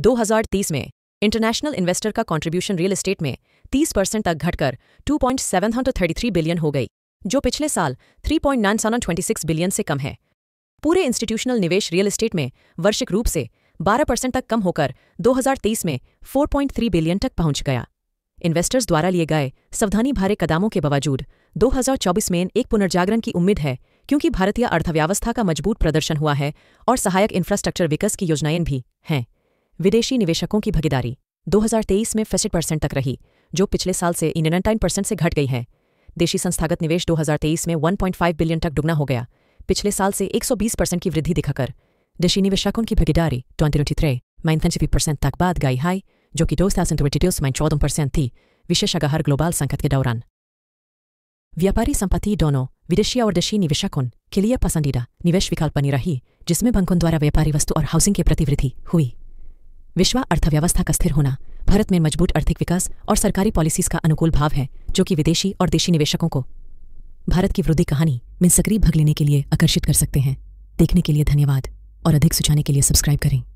2030 में international investor का contribution real estate में 30 परसेंट तक घटकर 2.733 बिलियन हो गई जो पिछले साल 3.926 बिलियन से कम है पूरे इंस्टीट्यूशनल निवेश रियल एस्टेट में वर्षिक रूप से 12 परसेंट तक कम होकर 2023 में 4.3 बिलियन तक पहुंच गया इन्वेस्टर्स द्वारा लिए गए सावधानी भारे कदमों के बावजूद 2024 में एक पुनर्जागरण की उम्मीद है क्योंकि भारतीय अर्थव्यवस्था का मजबूत प्रदर्शन हुआ है और सहायक इंफ्रास्ट्रक्चर विकास की योजनाएं भी हैं विदेशी निवेशकों की भागीदारी 2023 में फैसठ परसेंट तक रही जो पिछले साल से नाइन्टाइन परसेंट से घट गई है देशी संस्थागत निवेश 2023 में 1.5 बिलियन तक डुगना हो गया पिछले साल से 120 परसेंट की वृद्धि दिखाकर देशी निवेशकों की भागीदारी ट्वेंटी परसेंट तक बाद गई हाई जो कि दो चौदह परसेंट थी विशेष अगहर ग्लोबल संकट के दौरान व्यापारी संपत्ति दोनों विदेशी और देशी निवेशकों के लिए पसंदीदा निवेश विकल्प बनी रही जिसमें बैंकों द्वारा व्यापारी वस्तु और हाउसिंग के प्रति वृद्धि हुई विश्व अर्थव्यवस्था का स्थिर होना भारत में मजबूत आर्थिक विकास और सरकारी पॉलिसीज का अनुकूल भाव है जो कि विदेशी और देशी निवेशकों को भारत की वृद्धि कहानी में सक्रिय भाग लेने के लिए आकर्षित कर सकते हैं देखने के लिए धन्यवाद और अधिक सुझाने के लिए सब्सक्राइब करें